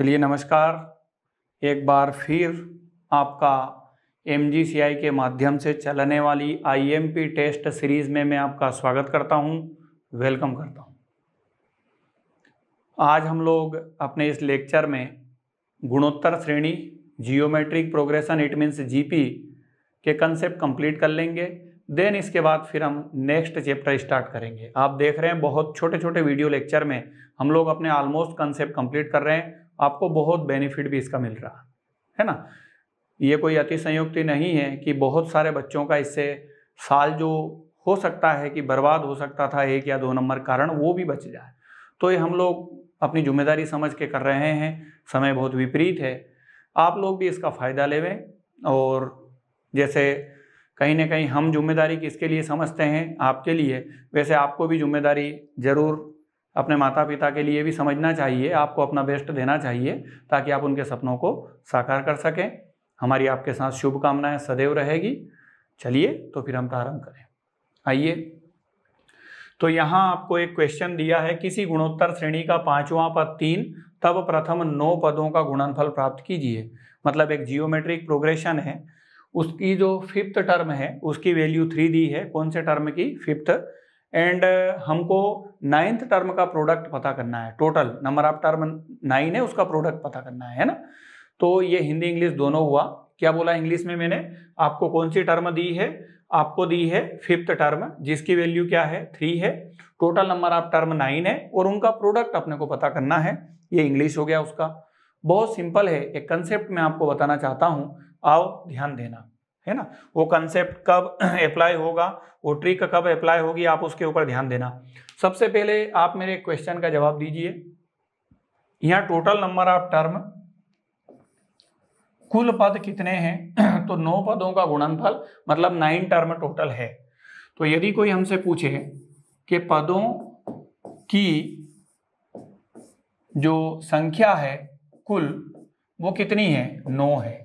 चलिए नमस्कार एक बार फिर आपका एम के माध्यम से चलने वाली आईएमपी टेस्ट सीरीज़ में मैं आपका स्वागत करता हूं, वेलकम करता हूं। आज हम लोग अपने इस लेक्चर में गुणोत्तर श्रेणी geometric progression it means GP के कंसेप्ट कंप्लीट कर लेंगे देन इसके बाद फिर हम नेक्स्ट चैप्टर स्टार्ट करेंगे आप देख रहे हैं बहुत छोटे छोटे वीडियो लेक्चर में हम लोग अपने ऑलमोस्ट कंसेप्ट कंप्लीट कर रहे हैं आपको बहुत बेनिफिट भी इसका मिल रहा है ना ये कोई अति संयुक्ति नहीं है कि बहुत सारे बच्चों का इससे साल जो हो सकता है कि बर्बाद हो सकता था एक या दो नंबर कारण वो भी बच जाए तो ये हम लोग अपनी जिम्मेदारी समझ के कर रहे हैं समय बहुत विपरीत है आप लोग भी इसका फ़ायदा लेवें और जैसे कहीं ना कहीं हम जिम्मेदारी किसके लिए समझते हैं आपके लिए वैसे आपको भी जिम्मेदारी ज़रूर अपने माता पिता के लिए भी समझना चाहिए आपको अपना बेस्ट देना चाहिए ताकि आप उनके सपनों को साकार कर सकें हमारी आपके साथ शुभकामनाएं सदैव रहेगी चलिए तो फिर हम प्रारंभ करें आइए तो यहाँ आपको एक क्वेश्चन दिया है किसी गुणोत्तर श्रेणी का पांचवा पद तीन तब प्रथम नौ पदों का गुणनफल प्राप्त कीजिए मतलब एक जियोमेट्रिक प्रोग्रेशन है उसकी जो फिफ्थ टर्म है उसकी वैल्यू थ्री दी है कौन से टर्म की फिफ्थ एंड uh, हमको नाइन्थ टर्म का प्रोडक्ट पता करना है total number of term nine है उसका प्रोडक्ट पता करना है है ना तो ये हिंदी इंग्लिश दोनों हुआ क्या बोला इंग्लिश में मैंने आपको कौन सी टर्म दी है आपको दी है फिफ्थ टर्म जिसकी वैल्यू क्या है थ्री है total number of term nine है और उनका प्रोडक्ट अपने को पता करना है ये इंग्लिश हो गया उसका बहुत सिंपल है एक कंसेप्ट मैं आपको बताना चाहता हूँ आओ ध्यान देना है ना वो कंसेप्ट कब अप्लाई होगा वो ट्रिक कब अप्लाई होगी आप उसके ऊपर ध्यान देना सबसे पहले आप मेरे क्वेश्चन का जवाब दीजिए यहाँ टोटल नंबर ऑफ टर्म कुल पद कितने हैं तो नौ पदों का गुणनफल मतलब नाइन टर्म टोटल है तो यदि कोई हमसे पूछे कि पदों की जो संख्या है कुल वो कितनी है नौ है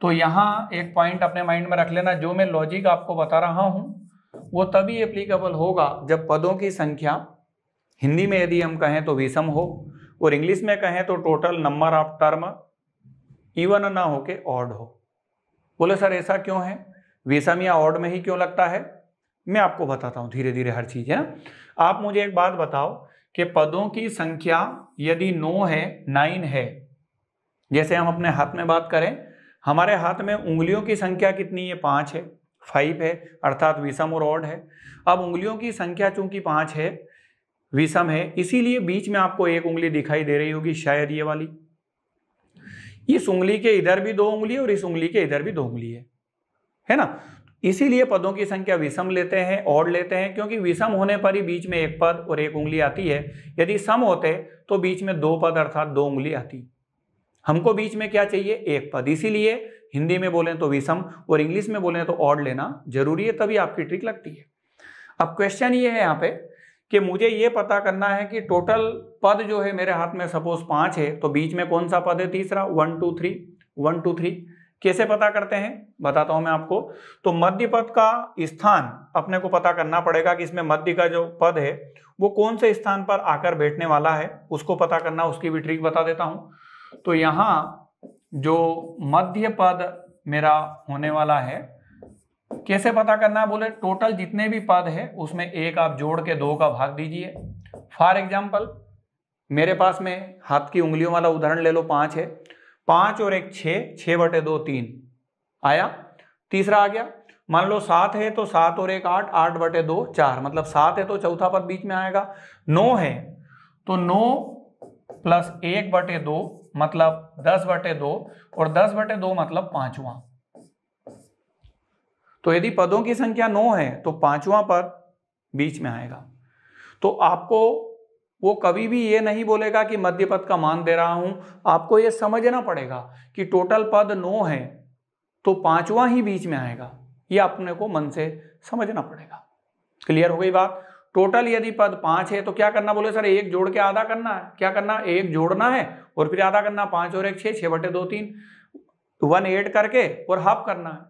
तो यहाँ एक पॉइंट अपने माइंड में रख लेना जो मैं लॉजिक आपको बता रहा हूँ वो तभी एप्लीकेबल होगा जब पदों की संख्या हिंदी में यदि हम कहें तो विषम हो और इंग्लिश में कहें तो total number of term even ना के ऑड हो बोले सर ऐसा क्यों है विषम या ऑड में ही क्यों लगता है मैं आपको बताता हूँ धीरे धीरे हर चीज़ है आप मुझे एक बात बताओ कि पदों की संख्या यदि नौ है नाइन है जैसे हम अपने हाथ में बात करें हमारे हाथ में उंगलियों की संख्या कितनी है पाँच है फाइव है अर्थात विषम और ऑड है अब उंगलियों की संख्या चूंकि पाँच है विषम है इसीलिए बीच में आपको एक उंगली दिखाई दे रही होगी शायद ये वाली इस उंगली के इधर भी दो उंगली और इस उंगली के इधर भी दो उंगली है है ना इसीलिए पदों की संख्या विषम लेते हैं और लेते हैं क्योंकि विषम होने पर ही बीच में एक पद और एक उंगली आती है यदि सम होते तो बीच में दो पद अर्थात दो उंगली आती हमको बीच में क्या चाहिए एक पद इसीलिए हिंदी में बोलें तो विषम और इंग्लिश में बोलें तो ऑड लेना जरूरी है तभी आपकी ट्रिक लगती है अब क्वेश्चन ये है यहाँ पे कि मुझे ये पता करना है कि टोटल पद जो है मेरे हाथ में सपोज पांच है तो बीच में कौन सा पद है तीसरा one two three one two three कैसे पता करते हैं बताता हूं मैं आपको तो मध्य पद का स्थान अपने को पता करना पड़ेगा कि इसमें मध्य का जो पद है वो कौन से स्थान पर आकर बैठने वाला है उसको पता करना उसकी भी ट्रिक बता देता हूं तो यहां जो मध्य पद मेरा होने वाला है कैसे पता करना है बोले टोटल जितने भी पद है उसमें एक आप जोड़ के दो का भाग दीजिए फॉर एग्जाम्पल मेरे पास में हाथ की उंगलियों वाला उदाहरण ले लो पांच है पांच और एक छे छ बटे दो तीन आया तीसरा आ गया मान लो सात है तो सात और एक आठ आठ बटे दो चार मतलब सात है तो चौथा पद बीच में आएगा नौ है तो नौ प्लस एक बटे दो मतलब दस बटे दो और दस बटे दो मतलब पांचवा तो यदि पदों की संख्या नौ है तो पांचवा पद बीच में आएगा तो आपको वो कभी भी ये नहीं बोलेगा कि मध्य पद का मान दे रहा हूं आपको ये समझना पड़ेगा कि टोटल पद नौ है तो पांचवा ही बीच में आएगा ये अपने को मन से समझना पड़ेगा क्लियर हो गई बात टोटल यदि पद पांच है तो क्या करना बोले सर एक जोड़ के आधा करना है क्या करना एक जोड़ना है और फिर आधा करना पांच और एक छह छह बटे दो तीन वन एट करके और हाफ करना है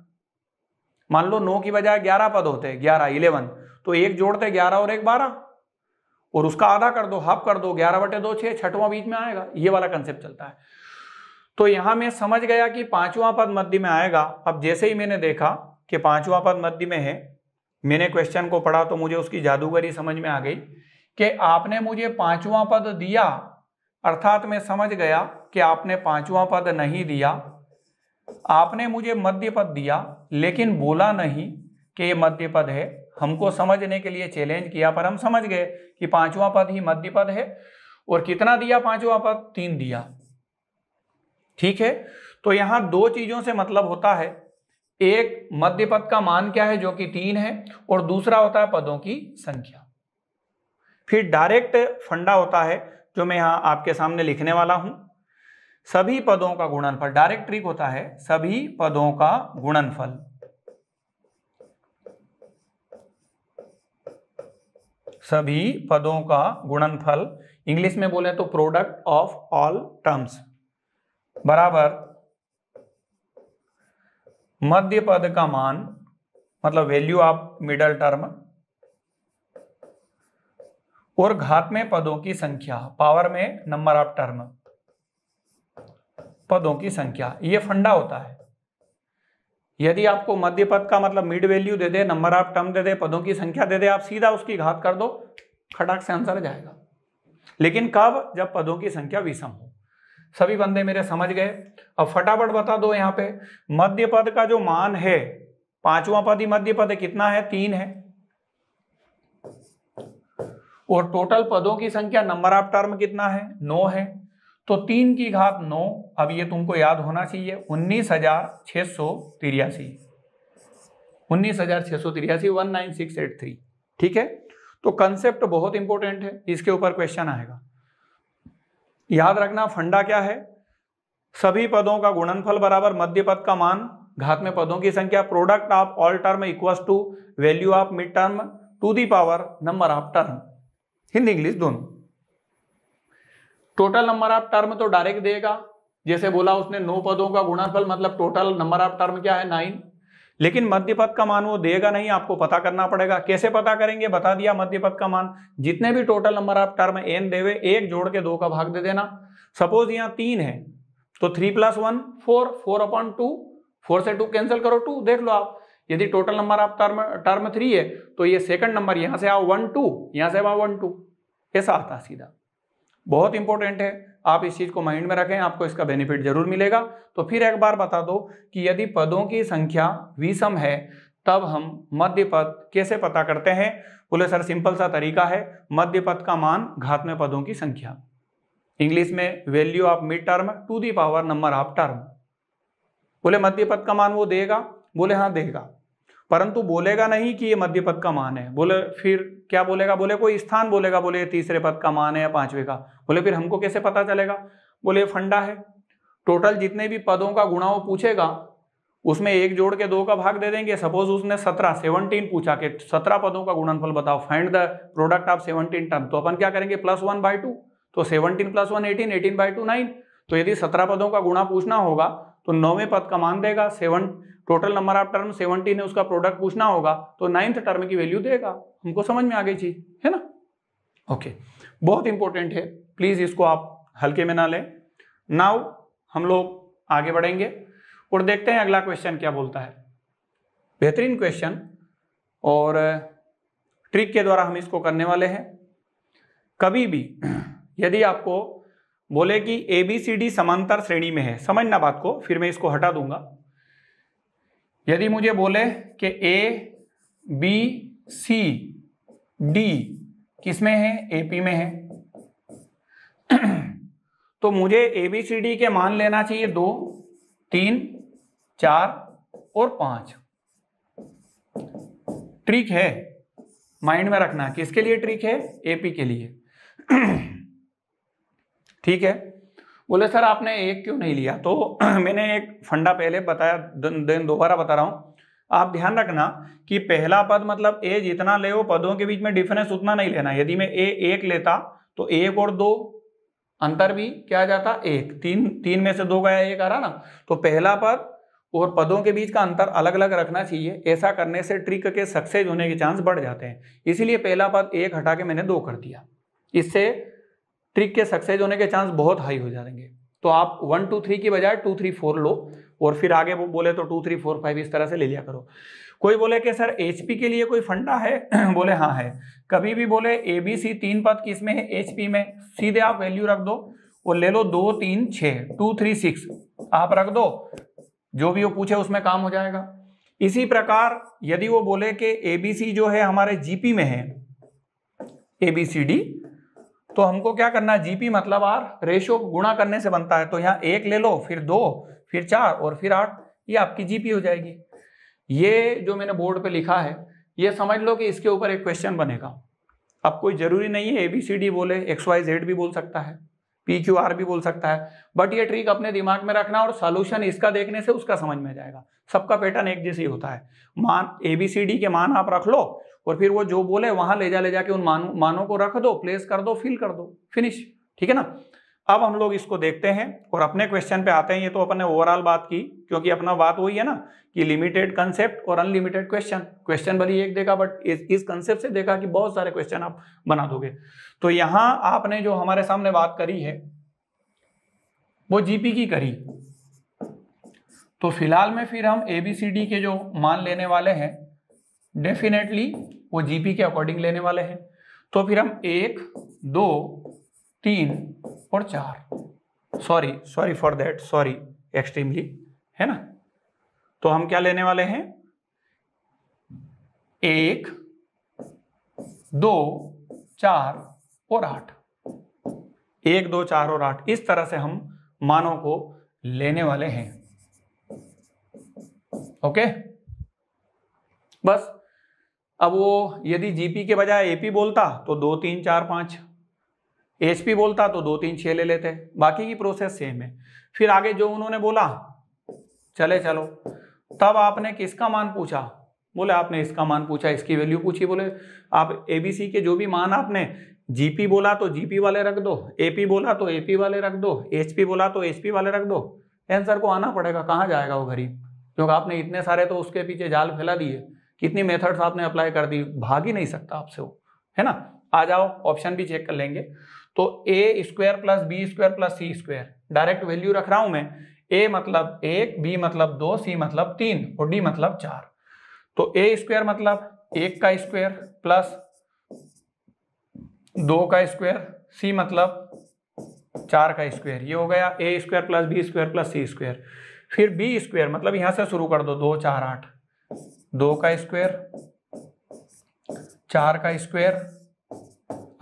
मान लो नौ की बजाय ग्यारह पद होते हैं ग्यारह इलेवन तो एक जोड़ते ग्यारह और एक बारह और उसका आधा कर दो हाफ कर दो ग्यारह बटे दो छठवा छठवां बीच में आएगा ये वाला कंसेप्ट चलता है तो यहां मैं समझ गया कि पांचवा पद मध्य में आएगा अब जैसे ही मैंने देखा कि पांचवा पद मध्य में है मैंने क्वेश्चन को पढ़ा तो मुझे उसकी जादूगरी समझ में आ गई कि आपने मुझे पांचवा पद दिया अर्थात मैं समझ गया कि आपने पांचवा पद नहीं दिया आपने मुझे मध्य पद दिया लेकिन बोला नहीं कि ये मध्य पद है हमको समझने के लिए चैलेंज किया पर हम समझ गए कि पांचवा पद ही मध्य पद है और कितना दिया पांचवा पद तीन दिया ठीक है तो यहां दो चीजों से मतलब होता है एक मध्य पद का मान क्या है जो कि तीन है और दूसरा होता है पदों की संख्या फिर डायरेक्ट फंडा होता है जो मैं यहां आपके सामने लिखने वाला हूं सभी पदों का गुणनफल डायरेक्ट ट्रिक होता है सभी पदों का गुणनफल सभी पदों का गुणनफल इंग्लिश में बोले तो प्रोडक्ट ऑफ ऑल टर्म्स बराबर मध्य पद का मान मतलब वैल्यू ऑफ मिडल टर्म और घात में पदों की संख्या पावर में नंबर ऑफ टर्म पदों की संख्या ये फंडा होता है यदि आपको मध्य पद का मतलब मिड वैल्यू दे दे नंबर ऑफ टर्म दे दे पदों की संख्या दे दे आप सीधा उसकी घात कर दो खटाक से आंसर जाएगा लेकिन कब जब पदों की संख्या विषम हो सभी बंदे मेरे समझ गए अब फटाफट बता दो यहाँ पे मध्य पद का जो मान है पांचवा पद ही मध्य पद कितना है तीन है और टोटल पदों की संख्या नंबर ऑफ टर्म कितना है नौ है तो तीन की घात नौ अब ये तुमको याद होना चाहिए उन्नीस हजार छह सौ तिरासी उन्नीस हजार छह सौ तिरासी one nine six eight three ठीक है तो कंसेप्ट बहुत इंपॉर्टेंट है इसके ऊपर क्वेश्चन आएगा याद रखना फंडा क्या है सभी पदों का गुणनफल बराबर मध्य पद का मान घात में पदों की संख्या product of all term equal to value of mid term to the power number of term Hindi English दोनों टोटल नंबर ऑफ टर्म तो डायरेक्ट देगा जैसे बोला उसने नौ पदों का गुणनफल मतलब टोटल नंबर ऑफ टर्म क्या है नाइन लेकिन मध्य पद का मान वो देगा नहीं आपको पता करना पड़ेगा कैसे पता करेंगे बता दिया मध्य पद का मान जितने भी टोटल नंबर आप टर्म एन देवे एक जोड़ के दो का भाग दे देना सपोज यहाँ तीन है तो three plus one four four upon two four से टू कैंसिल करो टू देख लो आप यदि टोटल नंबर आप टर्म टर्म थ्री है तो ये सेकंड नंबर यहां से आओ वन टू यहां से आओ वन टू ऐसा आता सीधा बहुत इंपॉर्टेंट है आप इस चीज़ को माइंड में रखें आपको इसका बेनिफिट जरूर मिलेगा तो फिर एक बार बता दो कि यदि पदों की संख्या विषम है तब हम मध्य पद कैसे पता करते हैं बोले सर सिंपल सा तरीका है मध्य पद का मान घात में पदों की संख्या इंग्लिश में value of mid term to the power number of term बोले मध्य पद का मान वो देगा बोले हाँ देगा परंतु बोलेगा नहीं कि ये मध्य पद का मान है बोले फिर क्या बोलेगा बोले कोई स्थान बोलेगा बोले तीसरे पद का मान है या पांचवे का बोले फिर हमको कैसे पता चलेगा बोले फंडा है टोटल जितने भी पदों का गुणा वो पूछेगा उसमें एक जोड़ के दो का भाग दे देंगे सपोज उसने सत्रह सेवनटीन पूछा कि सत्रह पदों का गुणनफल बताओ find the product of seventeen term तो अपन क्या करेंगे प्लस वन बाय टू तो seventeen plus one eighteen eighteen by two nine तो यदि सत्रह पदों का गुणा पूछना होगा तो नौवें पद का मान देगा seven total number of term seventeen है उसका प्रोडक्ट पूछना होगा तो नाइन्थ टर्म की वैल्यू देगा हमको समझ में आ गई चीज है ना ओके बहुत इंपॉर्टेंट है प्लीज इसको आप हल्के में ना लें नाउ हम लोग आगे बढ़ेंगे और देखते हैं अगला क्वेश्चन क्या बोलता है बेहतरीन क्वेश्चन और ट्रिक के द्वारा हम इसको करने वाले हैं कभी भी यदि आपको बोले कि ए बी सी डी समांतर श्रेणी में है समझना बात को फिर मैं इसको हटा दूंगा यदि मुझे बोले कि ए बी सी डी किस में है ए पी में है तो मुझे ए बी सी डी के मान लेना चाहिए दो तीन चार और पांच ट्रिक है माइंड में रखना किसके लिए ट्रिक है एपी के लिए ठीक है बोले सर आपने एक क्यों नहीं लिया तो मैंने एक फंडा पहले बताया देन दोबारा बता रहा हूँ आप ध्यान रखना कि पहला पद मतलब ए जितना ले वो पदों के बीच में डिफरेंस उतना नहीं लेना यदि मैं ए एक लेता तो एक और दो अंतर भी क्या जाता एक तीन तीन में से दो गया एक आ रहा ना तो पहला पद और पदों के बीच का अंतर अलग अलग रखना चाहिए ऐसा करने से ट्रिक के सक्सेस होने के चांस बढ़ जाते हैं इसीलिए पहला पद एक हटा के मैंने दो कर दिया इससे ट्रिक के सक्सेस होने के चांस बहुत हाई हो जाएंगे तो आप वन टू थ्री की बजाय टू थ्री फोर लो और फिर आगे वो बोले तो टू थ्री फोर फाइव इस तरह से ले लिया करो कोई बोले कि सर एच के लिए कोई फंडा है बोले हाँ है कभी भी बोले ए बी सी तीन पद किस में है एच में सीधे आप वैल्यू रख दो और ले लो दो तीन छ टू थ्री सिक्स आप रख दो जो भी वो पूछे उसमें काम हो जाएगा इसी प्रकार यदि वो बोले कि ए बी सी जो है हमारे जीपी में है एबीसीडी तो हमको क्या करना है जीपी मतलब आर रेशो गुणा करने से बनता है तो यहाँ एक ले लो फिर दो फिर चार और फिर आठ ये आपकी जीपी हो जाएगी ये जो मैंने बोर्ड पे लिखा है ये समझ लो कि इसके ऊपर एक क्वेश्चन बनेगा अब कोई जरूरी नहीं है ए बी सी डी बोले एक्स वाई जेड भी बोल सकता है पी क्यू आर भी बोल सकता है बट ये ट्रिक अपने दिमाग में रखना और सोल्यूशन इसका देखने से उसका समझ में जाएगा सबका पैटर्न एक जैसे ही होता है मान ए बी सी डी के मान आप रख लो और फिर वो जो बोले वहां ले जा ले जाके उन मानो मानों को रख दो प्लेस कर दो फिल कर दो फिनिश ठीक है ना अब हम लोग इसको देखते हैं और अपने क्वेश्चन पे आते हैं ये तो अपने ओवरऑल बात की क्योंकि अपना बात वही है ना कि लिमिटेड कंसेप्ट और अनलिमिटेड क्वेश्चन क्वेश्चन भले एक देखा बट इस इस कंसेप्ट से देखा कि बहुत सारे क्वेश्चन आप बना दोगे तो यहाँ आपने जो हमारे सामने बात करी है वो जीपी की करी तो फिलहाल में फिर हम एबीसीडी के जो मान लेने वाले हैं डेफिनेटली वो जीपी के अकॉर्डिंग लेने वाले हैं तो फिर हम एक दो तीन और चार sorry sorry for that sorry extremely है ना तो हम क्या लेने वाले हैं एक दो चार और आठ एक दो चार और आठ इस तरह से हम मानों को लेने वाले हैं ओके बस अब वो यदि जीपी के बजाय एपी बोलता तो दो तीन चार पाँच एचपी बोलता तो दो तीन छः ले लेते बाकी की प्रोसेस सेम है फिर आगे जो उन्होंने बोला चले चलो तब आपने किसका मान पूछा बोले आपने इसका मान पूछा इसकी वैल्यू पूछी बोले आप एबीसी के जो भी मान आपने जीपी बोला तो जीपी वाले रख दो एपी बोला तो एपी वाले रख दो एचपी बोला तो एचपी वाले रख दो आंसर को आना पड़ेगा कहाँ जाएगा वो गरीब क्योंकि आपने इतने सारे तो उसके पीछे जाल फैला दिए कितनी मेथड्स आपने अप्लाई कर दी भाग ही नहीं सकता आपसे वो है ना आ जाओ ऑप्शन भी चेक कर लेंगे तो A square plus B square plus C square direct value रख रहा हूं मैं ए मतलब एक बी मतलब दो सी मतलब तीन और डी मतलब चार तो ए स्क्वायर मतलब एक का स्क्वायर प्लस दो का स्क्वायर सी मतलब चार का स्क्वायर ये हो गया A square plus B square plus C square फिर बी स्क्वायर मतलब यहां से शुरू कर दो दो चार आठ दो का स्क्वायर चार का स्क्वायर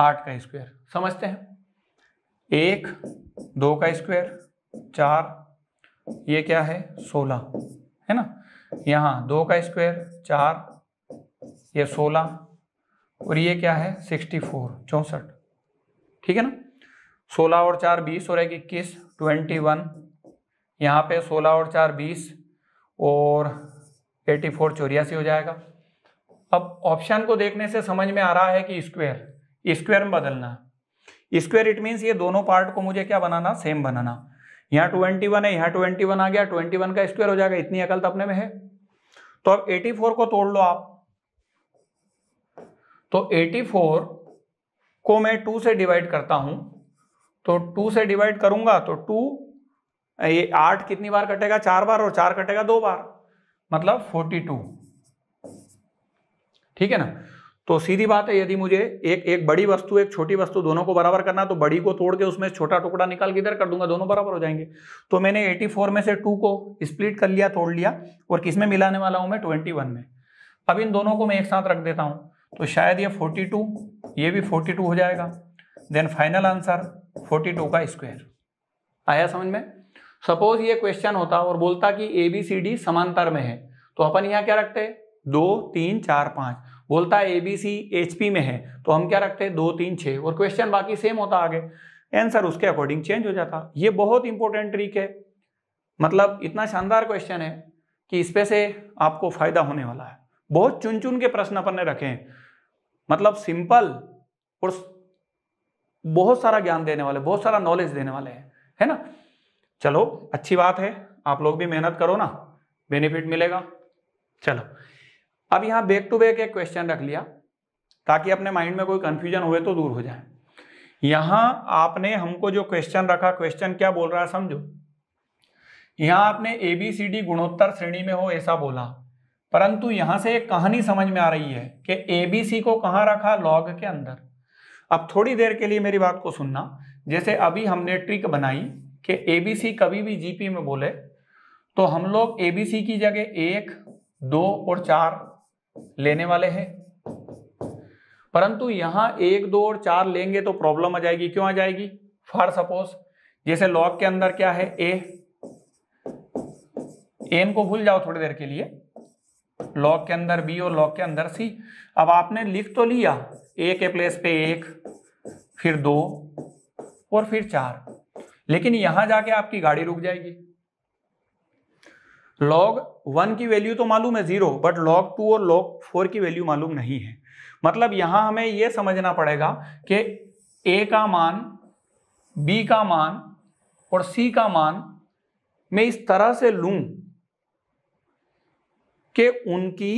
आठ का स्क्वायर समझते हैं एक दो का स्क्वायर चार ये क्या है सोलह है ना यहाँ दो का स्क्वायर चार ये सोलह और ये क्या है सिक्सटी फोर चौंसठ ठीक है ना सोलह और चार बीस और एक इक्कीस ट्वेंटी वन यहाँ पे सोलह और चार बीस और एटी फोर चौरासी हो जाएगा अब ऑप्शन को देखने से समझ में आ रहा है कि स्क्वेयर स्क्वेयर में बदलना स्क्वेयर इट मीन्स ये दोनों पार्ट को मुझे क्या बनाना सेम बनाना यहाँ ट्वेंटी वन है यहाँ ट्वेंटी वन आ गया ट्वेंटी वन का स्क्वेयर हो जाएगा इतनी अकल तो अपने में है तो अब एटी फोर को तोड़ लो आप तो एटी फोर को मैं टू से डिवाइड करता हूं तो टू से डिवाइड करूंगा तो टू ये आठ कितनी बार कटेगा चार बार और चार कटेगा दो बार मतलब 42 ठीक है ना तो सीधी बात है यदि मुझे एक एक बड़ी वस्तु एक छोटी वस्तु दोनों को बराबर करना तो बड़ी को तोड़ के उसमें छोटा टुकड़ा निकाल के इधर कर दूंगा दोनों बराबर हो जाएंगे तो मैंने 84 में से 2 को स्प्लिट कर लिया तोड़ लिया और किस में मिलाने वाला हूं मैं 21 में अब इन दोनों को मैं एक साथ रख देता हूं तो शायद ये फोर्टी ये भी फोर्टी हो जाएगा देन फाइनल आंसर फोर्टी का स्क्वेयर आया समझ में सपोज ये क्वेश्चन होता और बोलता कि ए बी सी डी समांतर में है तो अपन यहाँ क्या रखते हैं दो तीन चार पाँच बोलता है A B C H P में है तो हम क्या रखते हैं दो तीन छः और क्वेश्चन बाकी सेम होता आगे आंसर उसके अकॉर्डिंग चेंज हो जाता ये बहुत इंपॉर्टेंट ट्रिक है मतलब इतना शानदार क्वेश्चन है कि इस पे से आपको फायदा होने वाला है बहुत चुन चुन के प्रश्न अपन ने रखे हैं मतलब सिंपल और बहुत सारा ज्ञान देने वाले बहुत सारा नॉलेज देने वाले हैं है ना चलो अच्छी बात है आप लोग भी मेहनत करो ना बेनिफिट मिलेगा चलो अब यहाँ बैक टू बैक एक क्वेश्चन रख लिया ताकि अपने माइंड में कोई कंफ्यूजन हुए तो दूर हो जाए यहाँ आपने हमको जो क्वेश्चन रखा क्वेश्चन क्या बोल रहा है समझो यहां आपने ए बी सी डी गुणोत्तर श्रेणी में हो ऐसा बोला परंतु यहां से एक कहानी समझ में आ रही है कि ए बी सी को कहाँ रखा लॉग के अंदर अब थोड़ी देर के लिए मेरी बात को सुनना जैसे अभी हमने ट्रिक बनाई कि एबीसी कभी भी जीपी में बोले तो हम लोग एबीसी की जगह एक दो और चार लेने वाले हैं परंतु यहां एक दो और चार लेंगे तो प्रॉब्लम आ जाएगी क्यों आ जाएगी फॉर सपोज जैसे लॉग के अंदर क्या है ए एन को भूल जाओ थोड़ी देर के लिए लॉग के अंदर बी और लॉग के अंदर सी अब आपने लिख तो लिया ए के प्लेस पे एक फिर दो और फिर चार लेकिन यहां जाके आपकी गाड़ी रुक जाएगी लॉग वन की वैल्यू तो मालूम है जीरो बट लॉग टू और लॉग फोर की वैल्यू मालूम नहीं है मतलब यहां हमें यह समझना पड़ेगा कि ए का मान बी का मान और सी का मान मैं इस तरह से लूं कि उनकी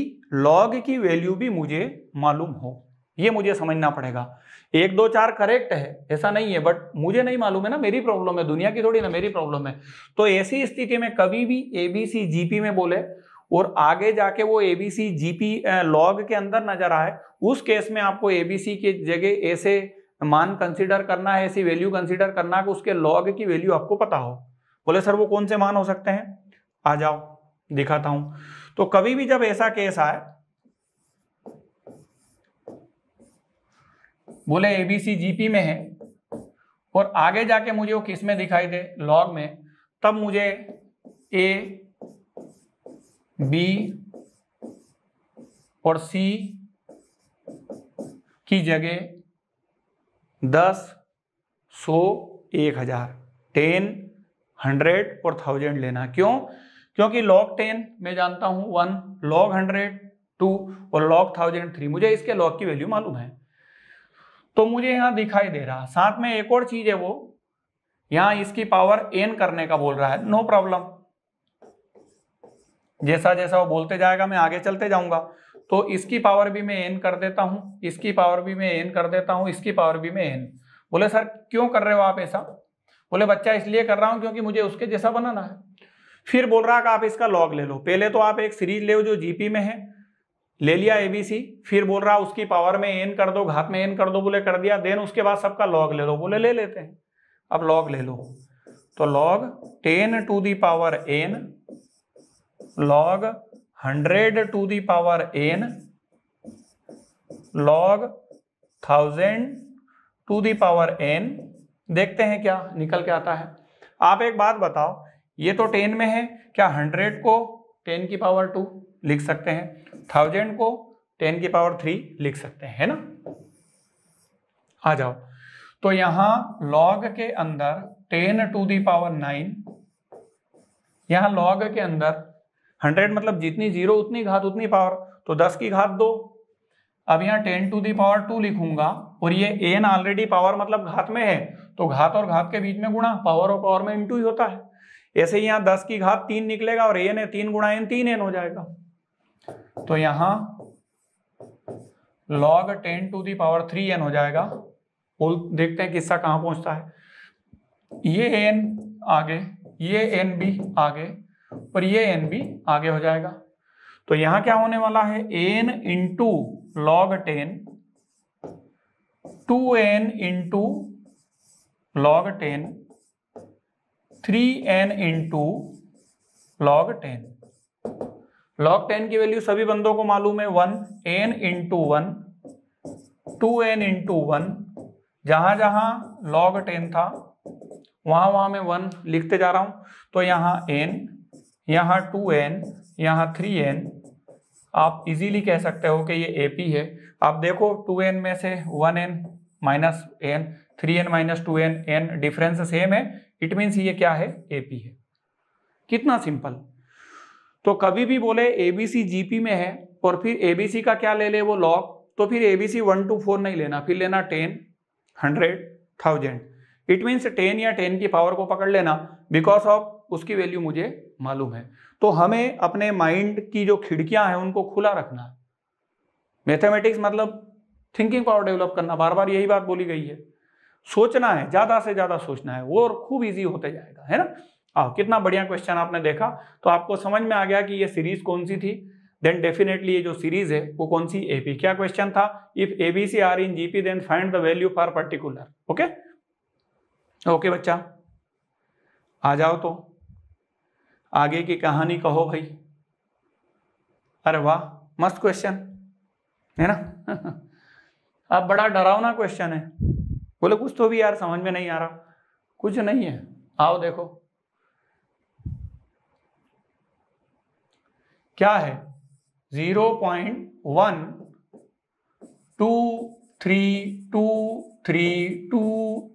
लॉग की वैल्यू भी मुझे मालूम हो यह मुझे समझना पड़ेगा एक दो चार करेक्ट है ऐसा नहीं है बट मुझे नहीं मालूम है ना मेरी प्रॉब्लम है दुनिया की थोड़ी ना मेरी प्रॉब्लम है तो ऐसी स्थिति में कभी भी एबीसी जीपी में बोले और आगे जाके वो एबीसी जीपी लॉग के अंदर नजर आए उस केस में आपको एबीसी के जगह ऐसे मान कंसिडर करना है ऐसी वैल्यू कंसिडर करना है उसके लॉग की वैल्यू आपको पता हो बोले सर वो कौन से मान हो सकते हैं आ जाओ दिखाता हूं तो कभी भी जब ऐसा केस आए बोले ए बी सी जी पी में है और आगे जाके मुझे वो किस में दिखाई दे लॉग में तब मुझे ए बी और सी की जगह दस सौ एक हजार टेन हंड्रेड और थाउजेंड लेना क्यों क्योंकि लॉग टेन मैं जानता हूं वन लॉग हंड्रेड टू और लॉग थाउजेंड थ्री मुझे इसके लॉग की वैल्यू मालूम है तो मुझे यहां दिखाई दे रहा साथ में एक और चीज है वो यहां इसकी पावर एन करने का बोल रहा है नो प्रॉब्लम जैसा जैसा वो बोलते जाएगा मैं आगे चलते जाऊंगा तो इसकी पावर भी मैं एन कर देता हूं इसकी पावर भी मैं एन कर देता हूं इसकी पावर भी मैं एन बोले सर क्यों कर रहे हो आप ऐसा बोले बच्चा इसलिए कर रहा हूं क्योंकि मुझे उसके जैसा बनाना है फिर बोल रहा है आप इसका लॉग ले लो पहले तो आप एक सीरीज ले जो जीपी में है ले लिया ए बी सी फिर बोल रहा उसकी पावर में एन कर दो घात में एन कर दो बोले कर दिया देन उसके बाद सबका लॉग ले लो बोले ले लेते हैं अब लॉग ले लो तो log ten to the power n log hundred to the power n log thousand to the power n देखते हैं क्या निकल के आता है आप एक बात बताओ ये तो टेन में है क्या हंड्रेड को टेन की पावर टू लिख सकते हैं थाउजेंड को टेन की पावर थ्री लिख सकते हैं है ना आ जाओ तो यहां लॉग के अंदर ten to the power nine यहां लॉग के अंदर हंड्रेड मतलब जितनी जीरो उतनी घात उतनी पावर तो दस की घात दो अब यहां ten to the power two लिखूंगा और ये एन ऑलरेडी पावर मतलब घात में है तो घात और घात के बीच में गुणा पावर और पावर में इंटू ही होता है ऐसे ही यहाँ दस की घात तीन निकलेगा और एन है तीन गुणा एन तीन एन हो जाएगा तो यहां log ten to the power three n हो जाएगा बोल देखते हैं किस्सा कहां पहुंचता है ये एन आगे ये एन बी आगे और ये एन बी आगे हो जाएगा तो यहां क्या होने वाला है n into log ten two n into log ten three n into log ten log ten की वैल्यू सभी बंदों को मालूम है one n into one two n into one जहां जहां लॉग टेन था वहां वहां मैं वन लिखते जा रहा हूं तो यहाँ एन यहां टू एन यहां थ्री एन आप इजीली कह सकते हो कि ये ए पी है आप देखो टू एन में से one n minus n three n minus two n n difference same है इट मीन्स ये क्या है ए पी है कितना सिंपल तो कभी भी बोले एबीसी जीपी में है और फिर एबीसी का क्या ले ले वो लॉग तो फिर एबीसी वन टू फोर नहीं लेना फिर लेना ten hundred thousand it means ten या टेन की पावर को पकड़ लेना बिकॉज ऑफ उसकी वैल्यू मुझे मालूम है तो हमें अपने माइंड की जो खिड़कियां हैं उनको खुला रखना है मैथमेटिक्स मतलब थिंकिंग पावर डेवलप करना बार बार यही बात बोली गई है सोचना है ज़्यादा से ज़्यादा सोचना है वो और खूब ईजी होते जाएगा है ना आओ कितना बढ़िया क्वेश्चन आपने देखा तो आपको समझ में आ गया कि ये सीरीज कौन सी थी देन डेफिनेटली ये जो सीरीज है वो कौन सी एपी क्या क्वेश्चन था if ABC are in GP then find the value for particular okay okay बच्चा आ जाओ तो आगे की कहानी कहो भाई अरे वाह मस्त क्वेश्चन है ना अब बड़ा डरावना क्वेश्चन है बोले कुछ तो भी यार समझ में नहीं आ रहा कुछ नहीं है आओ देखो क्या है zero point one two three two three two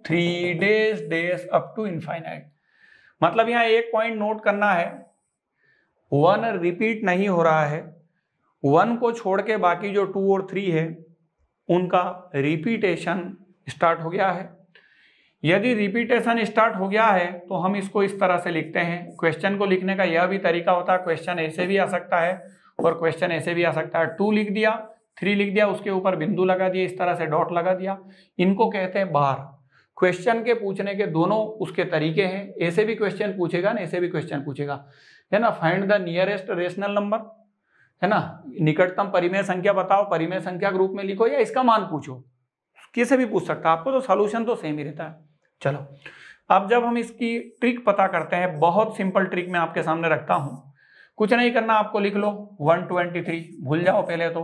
three days days up to infinite मतलब यहां एक पॉइंट नोट करना है वन रिपीट नहीं हो रहा है वन को छोड़ के बाकी जो टू और थ्री है उनका रिपीटेशन स्टार्ट हो गया है यदि रिपीटेशन स्टार्ट हो गया है तो हम इसको इस तरह से लिखते हैं क्वेश्चन को लिखने का यह भी तरीका होता है क्वेश्चन ऐसे भी आ सकता है और क्वेश्चन ऐसे भी आ सकता है टू लिख दिया थ्री लिख दिया उसके ऊपर बिंदु लगा दिया इस तरह से डॉट लगा दिया इनको कहते हैं बार क्वेश्चन के पूछने के दोनों उसके तरीके हैं ऐसे भी क्वेश्चन पूछेगा ना ऐसे भी क्वेश्चन पूछेगा है ना find the nearest rational number है ना निकटतम परिमेय संख्या बताओ परिमेय संख्या ग्रुप में लिखो या इसका मान पूछो किसे भी पूछ सकता है आपको तो सोल्यूशन तो सेम ही रहता है चलो अब जब हम इसकी ट्रिक पता करते हैं बहुत सिंपल ट्रिक मैं आपके सामने रखता हूं कुछ नहीं करना आपको लिख लो 123 भूल जाओ पहले तो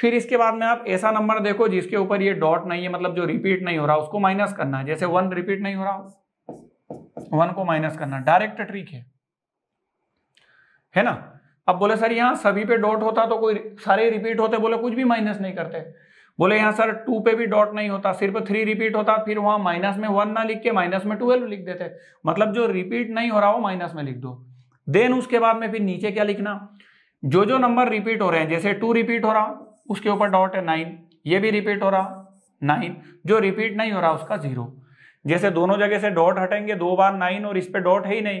फिर इसके बाद में आप ऐसा नंबर देखो जिसके ऊपर ये डॉट नहीं है मतलब जो रिपीट नहीं हो रहा उसको माइनस करना है जैसे वन रिपीट नहीं हो रहा वन को माइनस करना डायरेक्ट ट्रिक है है ना अब बोले सर यहां सभी पे डॉट होता तो कोई सारे रिपीट होते बोले कुछ भी माइनस नहीं करते बोले यहाँ सर टू पे भी डॉट नहीं होता सिर्फ थ्री रिपीट होता फिर वहां माइनस में वन ना लिख के माइनस में ट्वेल्व लिख देते मतलब जो रिपीट नहीं हो रहा वो माइनस में लिख दो देन उसके बाद में फिर नीचे क्या लिखना जो जो नंबर रिपीट हो रहे हैं जैसे टू रिपीट हो रहा उसके ऊपर डॉट है नाइन ये भी रिपीट हो रहा नाइन जो रिपीट नहीं हो रहा उसका जीरो जैसे दोनों जगह से डॉट हटेंगे दो बार नाइन और इस पर डॉट है ही नहीं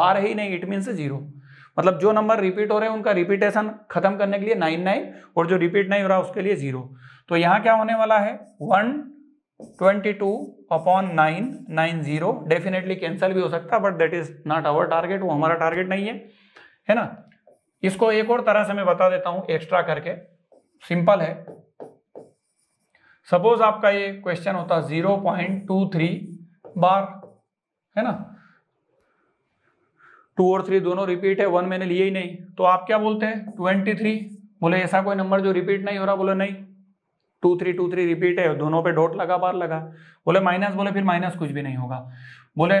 बार है ही नहीं इट मीन जीरो मतलब जो नंबर रिपीट हो रहे हैं उनका रिपीटेशन खत्म करने के लिए नाइन नाइन और जो रिपीट नहीं हो रहा उसके लिए जीरो तो यहाँ क्या होने वाला है one twenty two upon nine nine zero definitely cancel भी हो सकता है but that is not our target वो हमारा टारगेट नहीं है है ना इसको एक और तरह से मैं बता देता हूं एक्स्ट्रा करके सिंपल है सपोज आपका ये क्वेश्चन होता zero point two three bar है ना टू और थ्री दोनों रिपीट है वन मैंने लिए ही नहीं तो आप क्या बोलते हैं ट्वेंटी थ्री बोले ऐसा कोई नंबर जो रिपीट नहीं हो रहा बोले नहीं two three two three repeat है दोनों पे डॉट लगा बार लगा बोले माइनस बोले फिर माइनस कुछ भी नहीं होगा बोले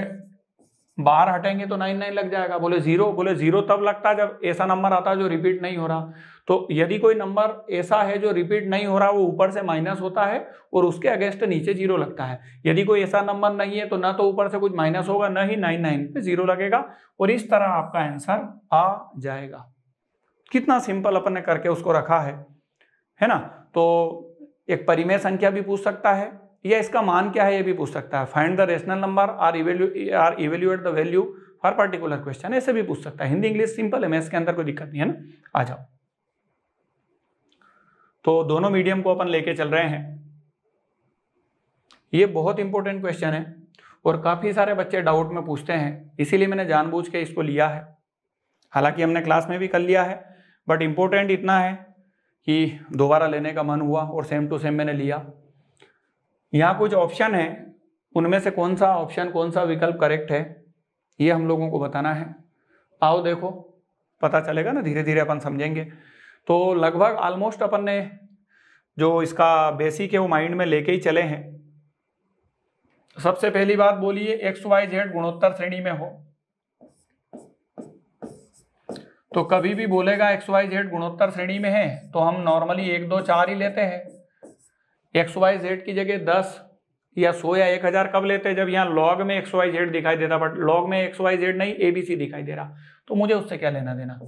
बाहर हटेंगे तो नाइन नाइन लग जाएगा बोले जीरो बोले जीरो तब लगता है जब ऐसा नंबर आता है जो रिपीट नहीं हो रहा तो यदि कोई नंबर ऐसा है जो रिपीट नहीं हो रहा वो ऊपर से माइनस होता है और उसके अगेंस्ट नीचे जीरो लगता है यदि कोई ऐसा नंबर नहीं है तो ना तो ऊपर से कुछ माइनस होगा ना ही नाइन नाइन पे जीरो लगेगा और इस तरह आपका आंसर आ जाएगा कितना सिंपल अपन ने करके उसको रखा है है ना तो एक परिमेय संख्या भी पूछ सकता है या इसका मान क्या है ये भी पूछ सकता है find the rational number or evaluate or evaluate the value for particular question ऐसे भी पूछ सकता है हिंदी इंग्लिश सिंपल है मैथ्स के अंदर कोई दिक्कत नहीं है ना आ जाओ तो दोनों मीडियम को अपन लेके चल रहे हैं ये बहुत इंपॉर्टेंट क्वेश्चन है और काफ़ी सारे बच्चे डाउट में पूछते हैं इसीलिए मैंने जानबूझ के इसको लिया है हालांकि हमने क्लास में भी कर लिया है बट इंपॉर्टेंट इतना है कि दोबारा लेने का मन हुआ और सेम टू सेम मैंने लिया यहाँ कुछ ऑप्शन है उनमें से कौन सा ऑप्शन कौन सा विकल्प करेक्ट है ये हम लोगों को बताना है आओ देखो पता चलेगा ना धीरे धीरे अपन समझेंगे तो लगभग ऑलमोस्ट अपन ने जो इसका बेसिक है वो माइंड में लेके ही चले हैं सबसे पहली बात बोलिए एक्स वाई जेड गुणोत्तर श्रेणी में हो तो कभी भी बोलेगा एक्स वाई जेड गुणोत्तर श्रेणी में है तो हम नॉर्मली एक दो चार ही लेते हैं एक्स वाई जेड की जगह दस या सौ या एक हजार कब लेते हैं जब यहाँ लॉग में एक्स वाई जेड दिखाई देता बट लॉग में एक्स वाई जेड नहीं एबीसी दिखाई दे रहा तो मुझे उससे क्या लेना देना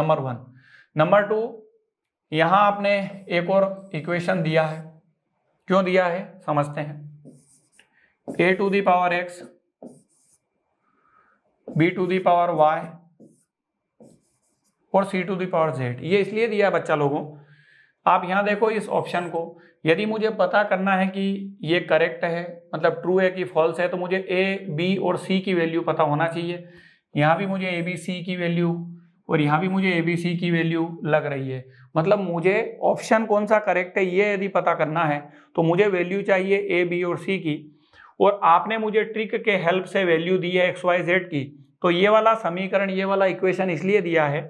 नंबर वन नंबर टू यहां आपने एक और इक्वेशन दिया है क्यों दिया है समझते हैं a to the power x b to the power y और c to the power z ये इसलिए दिया है बच्चा लोगों आप यहाँ देखो इस ऑप्शन को यदि मुझे पता करना है कि ये करेक्ट है मतलब ट्रू है कि फॉल्स है तो मुझे ए बी और सी की वैल्यू पता होना चाहिए यहाँ भी मुझे ए बी सी की वैल्यू और यहाँ भी मुझे ए बी सी की वैल्यू लग रही है मतलब मुझे ऑप्शन कौन सा करेक्ट है ये यदि पता करना है तो मुझे वैल्यू चाहिए ए बी और सी की और आपने मुझे ट्रिक के हेल्प से वैल्यू दी है एक्स वाई जेड की तो ये वाला समीकरण ये वाला इक्वेशन इसलिए दिया है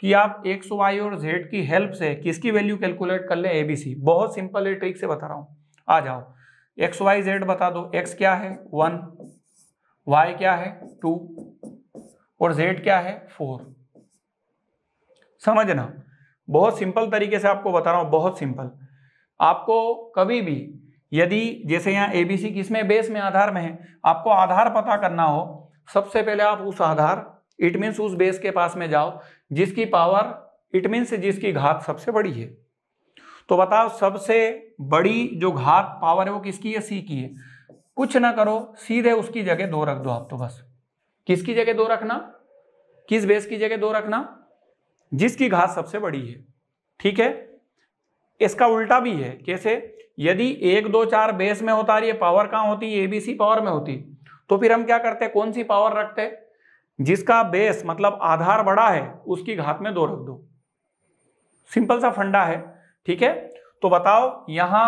कि आप एक्स वाई और जेड की हेल्प से किसकी वैल्यू कैलकुलेट कर लें सी बहुत सिंपल है ट्रिक से बता रहा हूँ आ जाओ एक्स वाई जेड बता दो एक्स क्या है वन वाई क्या है टू और जेड क्या है फोर समझना बहुत सिंपल तरीके से आपको बता रहा हूँ बहुत सिंपल आपको कभी भी यदि जैसे यहाँ ए बी सी किसमें बेस में आधार में है आपको आधार पता करना हो सबसे पहले आप उस आधार इट मीन्स उस बेस के पास में जाओ जिसकी पावर इट मीन्स जिसकी घात सबसे बड़ी है तो बताओ सबसे बड़ी जो घात पावर है वो किसकी है सी की है कुछ ना करो सीधे उसकी जगह दो रख दो आप तो बस किसकी जगह दो रखना किस बेस की जगह दो रखना जिसकी घात सबसे बड़ी है ठीक है इसका उल्टा भी है कैसे यदि एक दो चार बेस में होता है पावर कहाँ होती ए बी सी पावर में होती तो फिर हम क्या करते कौन सी पावर रखते जिसका बेस मतलब आधार बड़ा है उसकी घात में दो रख दो सिंपल सा फंडा है ठीक है तो बताओ यहां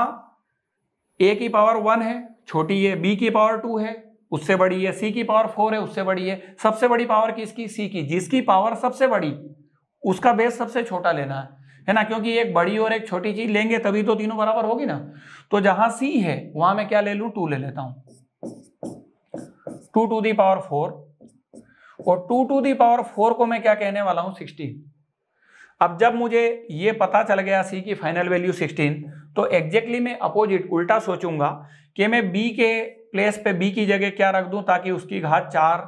ए की पावर वन है छोटी है बी की पावर टू है उससे बड़ी है सी की पावर फोर है उससे बड़ी है सबसे बड़ी पावर किसकी सी की जिसकी पावर सबसे बड़ी उसका बेस सबसे छोटा लेना है है ना क्योंकि एक बड़ी और एक छोटी चीज लेंगे तभी तो तीनों बराबर होगी ना तो जहां सी है वहां मैं क्या ले लू टू ले लेता हूं two to the power four और two to the power four को मैं क्या कहने वाला हूं सिक्सटीन अब जब मुझे ये पता चल गया सी की फाइनल वैल्यू 16 तो एग्जैक्टली मैं अपोजिट उल्टा सोचूंगा कि मैं बी के प्लेस पे बी की जगह क्या रख दूं ताकि उसकी घात चार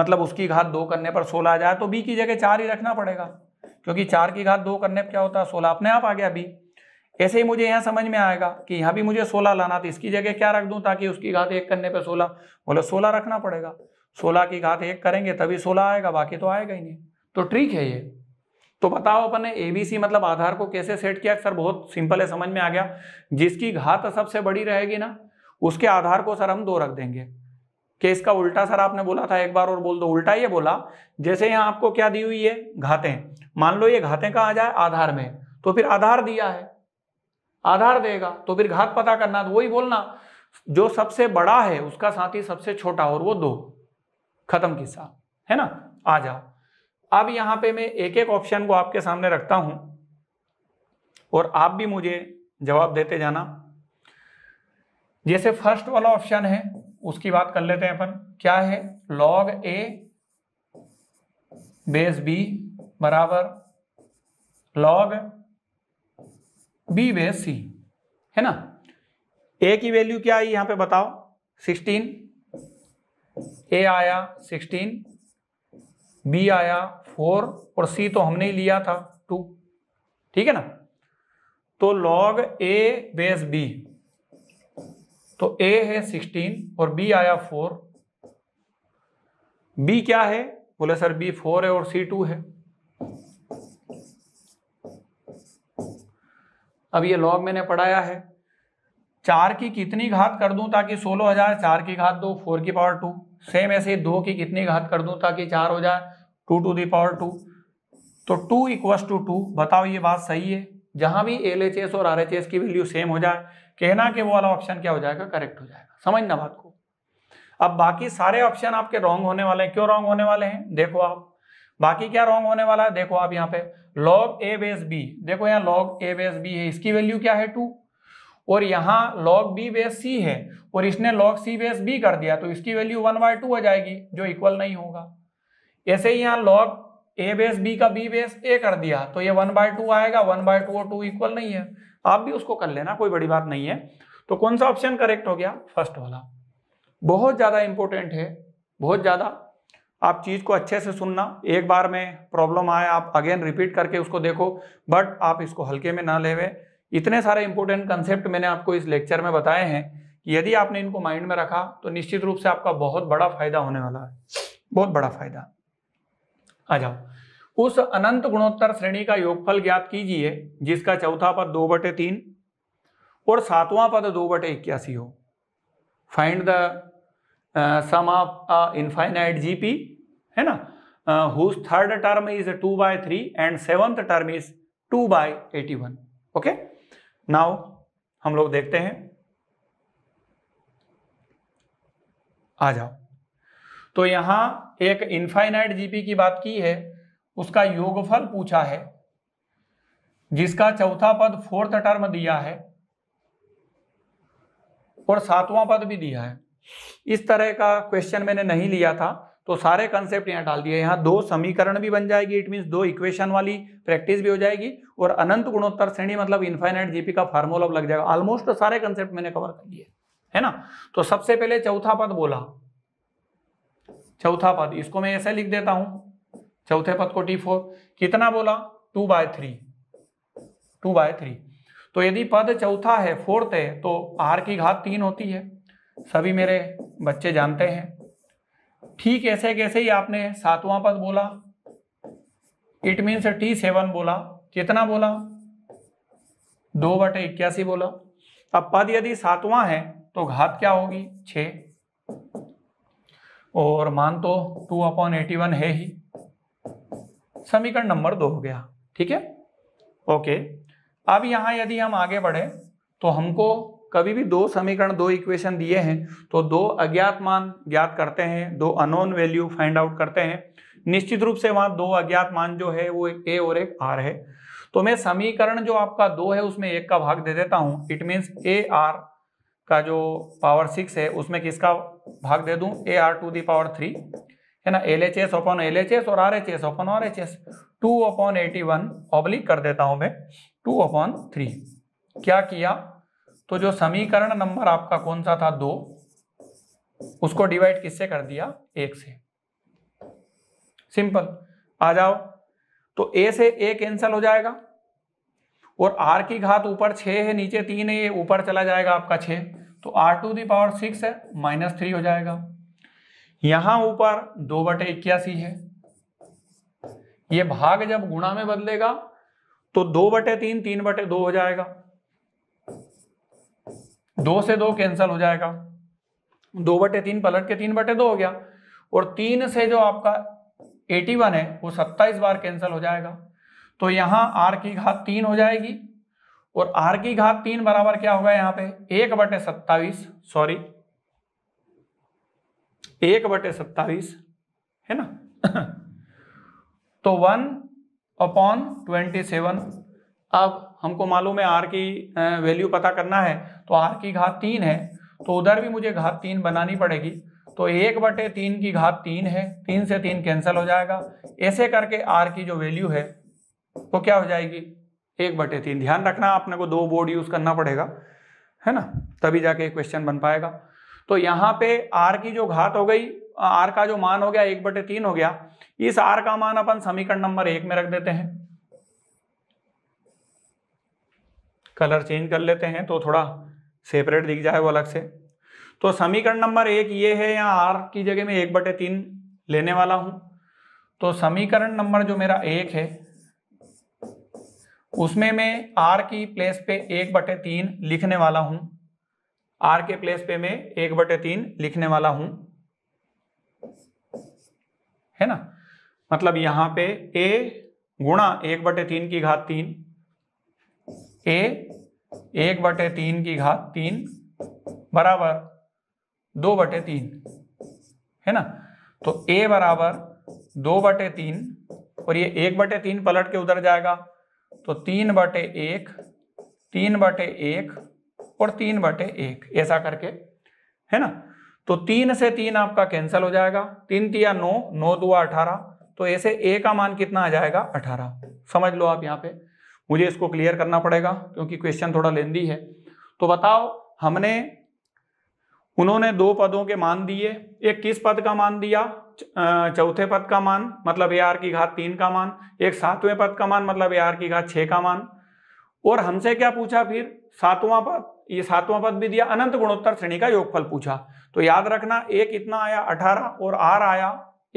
मतलब उसकी घात दो करने पर सोलह आ जाए तो बी की जगह चार ही रखना पड़ेगा क्योंकि चार की घात दो करने पर क्या होता है सोलह अपने आप आ गया अभी ऐसे ही मुझे यहाँ समझ में आएगा कि यहाँ भी मुझे सोलह लाना तो इसकी जगह क्या रख दूँ ताकि उसकी घात एक करने पर सोलह बोले सोलह रखना पड़ेगा सोलह की घात एक करेंगे तभी सोलह आएगा बाकी तो आएगा ही नहीं तो ट्रिक है ये तो बताओ अपन ने एबीसी मतलब आधार को कैसे सेट किया सर बहुत सिंपल है समझ में आ गया जिसकी घात सबसे बड़ी रहेगी ना उसके आधार को सर हम दो रख देंगे कि इसका उल्टा सर आपने बोला था एक बार और बोल दो उल्टा ये बोला जैसे यहाँ आपको क्या दी हुई है घाते मान लो ये घातें कहा जाए आधार में तो फिर आधार दिया है आधार देगा तो फिर घात पता करना तो वही बोलना जो सबसे बड़ा है उसका साथी सबसे छोटा और वो दो खत्म किस्सा है ना आ जाओ अब यहां पे मैं एक एक ऑप्शन को आपके सामने रखता हूं और आप भी मुझे जवाब देते जाना जैसे फर्स्ट वाला ऑप्शन है उसकी बात कर लेते हैं अपन क्या है लॉग ए बेस बी बराबर लॉग बी बेस सी है ना ए की वैल्यू क्या आई यहां पे बताओ 16 ए आया 16 बी आया 4 और सी तो हमने ही लिया था 2 ठीक है ना तो लॉग ए बेस बी तो ए है सिक्सटीन और बी आया फोर बी क्या है बोले सर बी फोर है और सी टू है अब ये लॉग मैंने पढ़ाया है चार की कितनी घात कर दूं ताकि सोलह हो जाए चार की घात दो फोर की पावर टू सेम ऐसे दो की कितनी घात कर दूं ताकि चार हो जाए two to the power two तो टू इक्वस टू टू बताओ ये बात सही है जहां भी एल एच एस और आर एच एस की वैल्यू सेम हो जाए कहना के वो वाला ऑप्शन क्या हो जाएगा करेक्ट हो जाएगा समझना बात को अब बाकी सारे ऑप्शन आपके रॉन्ग होने वाले हैं क्यों रॉन्ग होने वाले हैं देखो आप बाकी क्या रॉन्ग होने वाला है देखो आप यहाँ पे लॉग ए बेस बी देखो यहाँ लॉग ए बेस बी है इसकी वैल्यू क्या है टू और यहाँ लॉग बी बेस सी है और इसने लॉग सी बेस बी कर दिया तो इसकी वैल्यू वन बाय टू हो जाएगी जो इक्वल नहीं होगा ऐसे ही यहाँ लॉग ए बेस बी का बी बेस ए कर दिया तो ये वन बाय टू आएगा वन बाय टू और टू इक्वल नहीं है आप भी उसको कर लेना कोई बड़ी बात नहीं है तो कौन सा ऑप्शन करेक्ट हो गया फर्स्ट वाला बहुत ज़्यादा इंपॉर्टेंट है बहुत ज़्यादा आप चीज़ को अच्छे से सुनना एक बार में प्रॉब्लम आए आप अगेन रिपीट करके उसको देखो बट आप इसको हल्के में ना लेवे इतने सारे इंपॉर्टेंट कंसेप्ट मैंने आपको इस लेक्चर में बताए हैं कि यदि आपने इनको माइंड में रखा तो निश्चित रूप से आपका बहुत बड़ा फायदा होने वाला है बहुत बड़ा फायदा आ जाओ उस अनंत गुणोत्तर श्रेणी का योगफल ज्ञात कीजिए जिसका चौथा पद दो बटे तीन और सातवां पद दो बटे इक्यासी हो find the sum of infinite GP है ना whose third term is two by three and seventh term is two by eighty one okay now हम लोग देखते हैं आ जाओ तो यहां एक इनफाइनाइट जीपी की बात की है उसका योगफल पूछा है जिसका चौथा पद फोर्थ टर्म दिया है और सातवां पद भी दिया है इस तरह का क्वेश्चन मैंने नहीं लिया था तो सारे कंसेप्ट यहां डाल दिए यहां दो समीकरण भी बन जाएगी इट मीन्स दो इक्वेशन वाली प्रैक्टिस भी हो जाएगी और अनंत गुणोत्तर श्रेणी मतलब इन्फाइनाइट जीपी का फॉर्मूला लग जाएगा ऑलमोस्ट तो सारे कंसेप्ट मैंने कवर कर लिए है ना तो सबसे पहले चौथा पद बोला चौथा पद इसको मैं ऐसे लिख देता हूं चौथे पद को टी फोर कितना बोला two by three two by three तो यदि पद चौथा है फोर्थ है तो आर की घात तीन होती है सभी मेरे बच्चे जानते हैं ठीक ऐसे कैसे ही आपने सातवां पद बोला इट मीन्स टी सेवन बोला कितना बोला दो बटे इक्यासी बोला अब पद यदि सातवां है तो घात क्या होगी छ और मान तो टू अपॉन एटी वन है ही समीकरण नंबर दो हो गया ठीक है ओके अब यहां यदि हम आगे बढ़े तो हमको कभी भी दो समीकरण दो इक्वेशन दिए हैं तो दो अज्ञात मान ज्ञात करते हैं दो अनोन वैल्यू फाइंड आउट करते हैं निश्चित रूप से वहां दो अज्ञात मान जो है वो एक ए और एक आर है तो मैं समीकरण जो आपका दो है उसमें एक का भाग दे देता हूं इट मीन्स ए आर का जो पावर सिक्स है उसमें किसका भाग दे दूं a r to the power three है ना L H S open L H S और R H S open R H S two open eighty one oblique कर देता हूं मैं टू ओपन थ्री क्या किया तो जो समीकरण नंबर आपका कौन सा था दो उसको डिवाइड किससे कर दिया एक से सिंपल आ जाओ तो ए से ए कैंसिल हो जाएगा और आर की घात ऊपर छः है नीचे तीन है ये ऊपर चला जाएगा आपका छः तो r to the power six है माइनस थ्री हो जाएगा यहां ऊपर दो बटे इक्यासी है ये भाग जब गुणा में बदलेगा तो दो बटे तीन तीन बटे दो हो जाएगा दो से दो कैंसल हो जाएगा दो बटे तीन पलट के तीन बटे दो हो गया और तीन से जो आपका 81 है वो 27 बार कैंसिल हो जाएगा तो यहां आर की घात तीन हो जाएगी और आर की घात तीन बराबर क्या होगा यहां पे एक बटे सत्ताईस सॉरी एक बटे सत्ताईस है ना तो वन अपॉन ट्वेंटी सेवन अब हमको मालूम है आर की वैल्यू पता करना है तो आर की घात तीन है तो उधर भी मुझे घात तीन बनानी पड़ेगी तो एक बटे तीन की घात तीन है तीन से तीन कैंसिल हो जाएगा ऐसे करके आर की जो वैल्यू है वो क्या हो जाएगी एक बटे तीन ध्यान रखना आपने को दो बोर्ड यूज करना पड़ेगा है ना तभी जाके क्वेश्चन बन पाएगा तो यहाँ पे आर की जो घात हो गई आर का जो मान हो गया एक बटे तीन हो गया इस आर का मान अपन समीकरण नंबर एक में रख देते हैं कलर चेंज कर लेते हैं तो थोड़ा सेपरेट दिख जाए वो अलग से तो समीकरण नंबर एक ये है यहाँ आर की जगह में एक बटे तीन लेने वाला हूं तो समीकरण नंबर जो मेरा एक है उसमें मैं आर की प्लेस पे एक बटे तीन लिखने वाला हूं आर के प्लेस पे मैं एक बटे तीन लिखने वाला हूं है ना मतलब यहां पे ए गुणा एक बटे तीन की घात तीन ए एक बटे तीन की घात तीन बराबर दो बटे तीन है ना तो ए बराबर दो बटे तीन और ये एक बटे तीन पलट के उधर जाएगा तो तीन बटे एक तीन बटे एक और तीन बटे एक ऐसा करके है ना तो तीन से तीन आपका कैंसिल हो जाएगा तीन तिया नौ नौ दो अठारह तो ऐसे ए का मान कितना आ जाएगा अठारह समझ लो आप यहाँ पे मुझे इसको क्लियर करना पड़ेगा क्योंकि क्वेश्चन थोड़ा लेंदी है तो बताओ हमने उन्होंने दो पदों के मान दिए एक किस पद का मान दिया चौथे पद का मान मतलब ए आर की घात तीन का मान एक सातवें पद का मान मतलब ए आर की घात छः का मान और हमसे क्या पूछा फिर सातवां पद ये सातवां पद भी दिया अनंत गुणोत्तर श्रेणी का योगफल पूछा तो याद रखना एक इतना आया अठारह और आर आया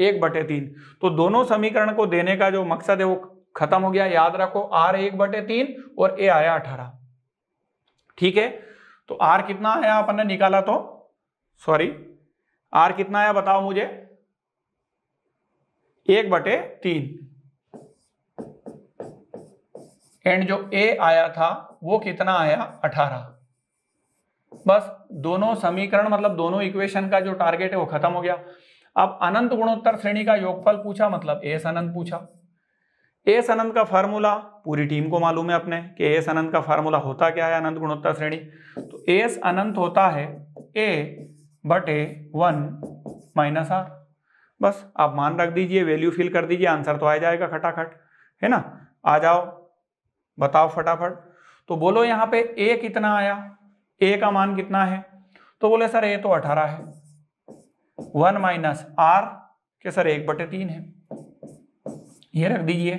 एक बटे तीन तो दोनों समीकरण को देने का जो मकसद है वो खत्म हो गया याद रखो आर एक बटे तीन और ए आया अठारह ठीक है तो आर कितना आया अपन ने निकाला तो सॉरी आर कितना आया बताओ मुझे एक बटे तीन एंड जो ए आया था वो कितना आया अठारह बस दोनों समीकरण मतलब दोनों इक्वेशन का जो टारगेट है वो खत्म हो गया अब अनंत गुणोत्तर श्रेणी का योगफल पूछा मतलब एस अनंत पूछा एस अनंत का फार्मूला पूरी टीम को मालूम है अपने कि एस अनंत का फार्मूला होता क्या है अनंत गुणोत्तर श्रेणी तो एस अनंत होता है a but a one minus r बस आप मान रख दीजिए वैल्यू फिल कर दीजिए आंसर तो आ जाएगा खटाखट है ना आ जाओ बताओ फटाफट तो बोलो यहां पे ए कितना आया ए का मान कितना है तो बोले सर ए तो अठारह है वन माइनस आर के सर एक बटे तीन है ये रख दीजिए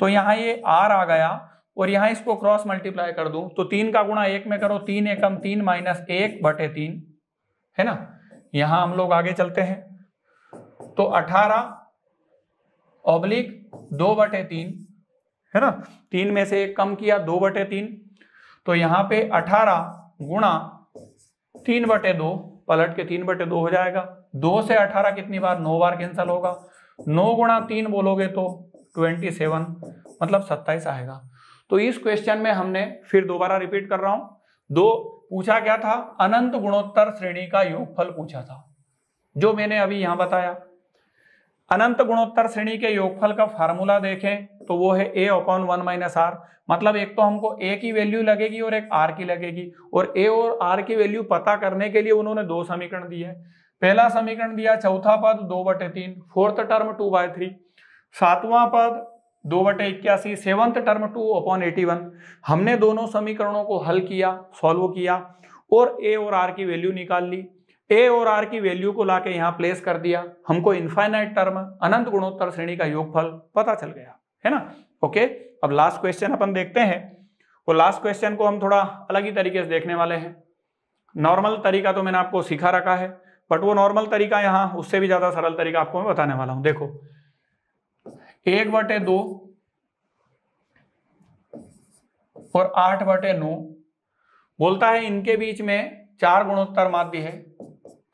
तो यहां ये आर आ गया और यहाँ इसको क्रॉस मल्टीप्लाई कर दू तो तीन का गुणा एक में करो तीन एकम तीन माइनस एक बटे तीन है ना यहां हम लोग आगे चलते हैं तो अठारह ओब्लिक दो बटे तीन है ना तीन में से एक कम किया दो बटे तीन तो यहां पे अठारह गुणा तीन बटे दो पलट के तीन बटे दो हो जाएगा दो से अठारह कितनी बार नौ बार कैंसल होगा नौ गुणा तीन बोलोगे तो ट्वेंटी सेवन मतलब सत्ताईस आएगा तो इस क्वेश्चन में हमने फिर दोबारा रिपीट कर रहा हूं दो पूछा क्या था अनंत गुणोत्तर श्रेणी का योगफल पूछा था जो मैंने अभी यहां बताया अनंत गुणोत्तर श्रेणी के योगफल का फार्मूला देखें तो वो है a upon one minus r मतलब एक तो हमको ए की वैल्यू लगेगी और एक आर की लगेगी और ए और आर की वैल्यू पता करने के लिए उन्होंने दो समीकरण दिए पहला समीकरण दिया चौथा पद दो बटे तीन fourth term two by three सातवां पद दो बटे इक्यासी seventh term two upon eighty one हमने दोनों समीकरणों को हल किया सॉल्व किया और ए और आर की वैल्यू निकाल ली ए और आर की वैल्यू को लाके यहां प्लेस कर दिया हमको इनफाइनाइट टर्म अनंत गुणोत्तर श्रेणी का योगफल पता चल गया है ना ओके अब लास्ट क्वेश्चन अपन देखते हैं वो लास्ट क्वेश्चन को हम थोड़ा अलग ही तरीके से देखने वाले हैं नॉर्मल तरीका तो मैंने आपको सिखा रखा है बट वो नॉर्मल तरीका यहाँ उससे भी ज्यादा सरल तरीका आपको मैं बताने वाला हूं देखो एक बटे दो और आठ बटे नौ बोलता है इनके बीच में चार गुणोत्तर माध्य है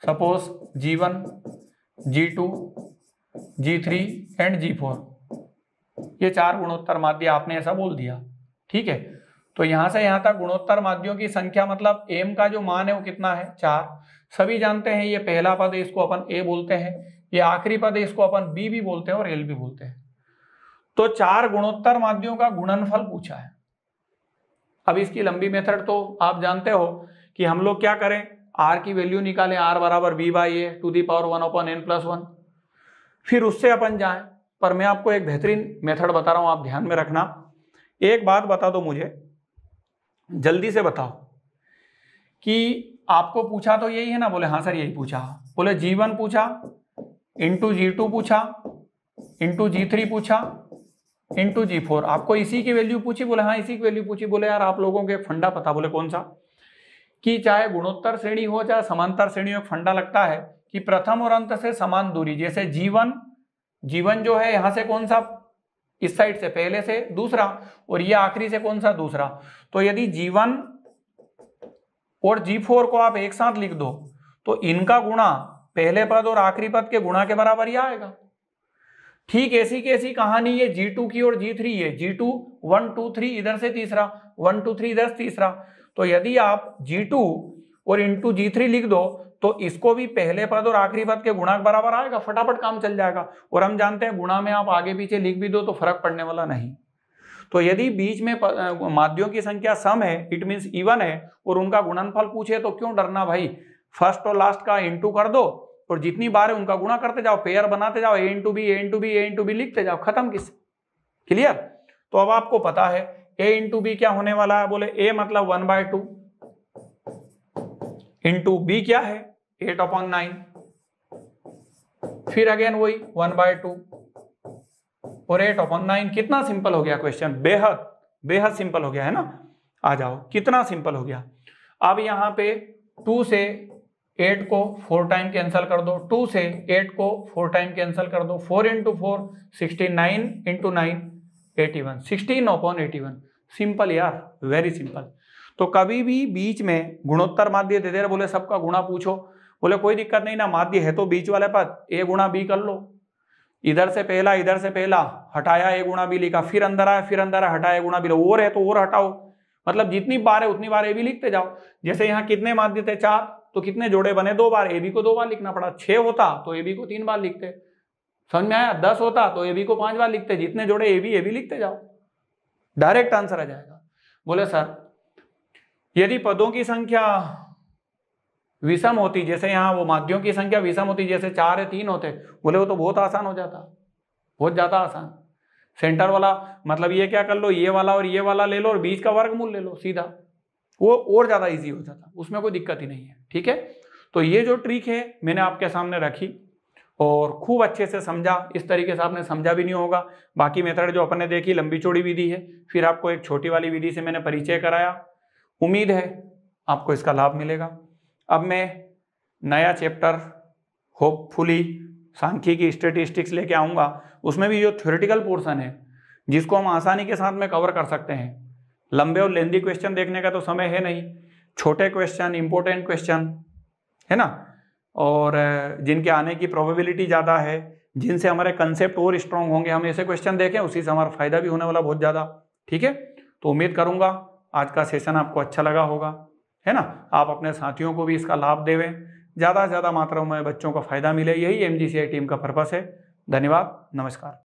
suppose G one G two G three and G four ये चार गुणोत्तर माध्य आपने ऐसा बोल दिया ठीक है तो यहां से यहां तक गुणोत्तर माध्यों की संख्या मतलब एम का जो मान है वो कितना है चार सभी जानते हैं ये पहला पद इसको अपन ए बोलते हैं ये आखिरी पद इसको अपन बी भी बोलते हैं और एल भी बोलते हैं तो चार गुणोत्तर माध्यों का गुणनफल पूछा है अब इसकी लंबी मेथड तो आप जानते हो कि हम लोग क्या करें आर की वैल्यू निकालें आर बराबर b by a to the power one अपन एन प्लस वन फिर उससे अपन जाएं पर मैं आपको एक बेहतरीन मेथड बता रहा हूं आप ध्यान में रखना एक बात बता दो मुझे जल्दी से बताओ कि आपको पूछा तो यही है ना बोले हाँ सर यही पूछा बोले जी वन पूछा इंटू जी टू पूछा इंटू जी थ्री पूछा इंटू जी फोर आपको इसी की वैल्यू पूछी बोले हाँ इसी की वैल्यू पूछी बोले यार आप लोगों के फंडा पता बोले कौन सा कि चाहे गुणोत्तर श्रेणी हो चाहे समांतर श्रेणी हो फंडा लगता है कि प्रथम और अंत से समान दूरी जैसे जीवन जीवन जो है यहां से कौन सा इस साइड से पहले से दूसरा और ये आखिरी से कौन सा दूसरा तो यदि जीवन और जी फोर को आप एक साथ लिख दो तो इनका गुणा पहले पद और आखिरी पद के गुणा के बराबर ही आएगा ठीक ऐसी कैसी कहानी है जी टू की और जी थ्री है G two one two three इधर से तीसरा वन टू थ्री इधर से तीसरा तो यदि आप जी टू और इंटू जी थ्री लिख दो तो इसको भी पहले पद और आखिरी पद के गुणाक बराबर आएगा फटाफट काम चल जाएगा और हम जानते हैं गुणा में आप आगे पीछे लिख भी दो तो फर्क पड़ने वाला नहीं तो यदि बीच में माध्यम की संख्या सम है इट मीन इवन है और उनका गुणनफल पूछे तो क्यों डरना भाई फर्स्ट और लास्ट का इंटू कर दो और जितनी बार है उनका गुणा करते जाओ पेयर बनाते जाओ a into b a into b a into b लिखते जाओ खत्म किस क्लियर तो अब आपको पता है ए इंटू बी क्या होने वाला है बोले ए मतलब one by two into b क्या है एट अपॉन नाइन फिर अगेन वही वन बाय टू और एट अपॉन नाइन कितना सिंपल हो गया क्वेश्चन बेहद बेहद सिंपल हो गया है ना आ जाओ कितना सिंपल हो गया अब यहां पे टू से एट को फोर टाइम कैंसिल कर दो टू से एट को फोर टाइम कैंसिल कर दो four into four sixty nine into nine eighty one sixteen upon eighty one simple यार वेरी सिंपल तो कभी भी बीच में गुणोत्तर माध्य दे दे रहे बोले सबका गुणा पूछो बोले कोई दिक्कत नहीं ना माध्य है तो बीच वाले पर ए गुणा बी कर लो इधर से पहला इधर से पहला हटाया ए गुणा बी लिखा फिर अंदर आया फिर अंदर आया हटाया गुणा बी और है तो और हटाओ मतलब जितनी बार है उतनी बार ए भी लिखते जाओ जैसे यहाँ कितने माध्य थे चार तो कितने जोड़े बने दो बार ए बी को दो बार लिखना पड़ा छह होता तो ए बी को तीन बार लिखते समझ में आया दस होता तो ए बी को पांच बार लिखते जितने जोड़े ए बी ए बी लिखते जाओ डायरेक्ट आंसर आ जाएगा बोले सर यदि पदों की संख्या विषम होती जैसे यहाँ वो माध्यम की संख्या विषम होती जैसे चार है तीन होते बोले वो तो बहुत आसान हो जाता बहुत ज़्यादा आसान सेंटर वाला मतलब ये क्या कर लो ये वाला और ये वाला ले लो और बीच का वर्गमूल ले लो सीधा वो और ज़्यादा इजी हो जाता उसमें कोई दिक्कत ही नहीं है ठीक है तो ये जो ट्रिक है मैंने आपके सामने रखी और खूब अच्छे से समझा इस तरीके से आपने समझा भी नहीं होगा बाकी मेथड जो अपन ने देखी लंबी चौड़ी विधि है फिर आपको एक छोटी वाली विधि से मैंने परिचय कराया उम्मीद है आपको इसका लाभ मिलेगा अब मैं नया चैप्टर होपफुली सांख्यिकी की स्टेटिस्टिक्स लेके आऊँगा उसमें भी जो थ्योरेटिकल पोर्सन है जिसको हम आसानी के साथ में कवर कर सकते हैं लंबे और लेंदी क्वेश्चन देखने का तो समय है नहीं छोटे क्वेश्चन इंपॉर्टेंट क्वेश्चन है ना और जिनके आने की प्रोबेबिलिटी ज़्यादा है जिनसे हमारे कंसेप्ट और स्ट्रांग होंगे हम ऐसे क्वेश्चन देखें उसी से हमारा फायदा भी होने वाला बहुत ज़्यादा ठीक है तो उम्मीद करूँगा आज का सेशन आपको अच्छा लगा होगा है ना आप अपने साथियों को भी इसका लाभ देवें ज़्यादा से ज़्यादा मात्रा में बच्चों का फ़ायदा मिले यही एम टीम का पर्पज़ है धन्यवाद नमस्कार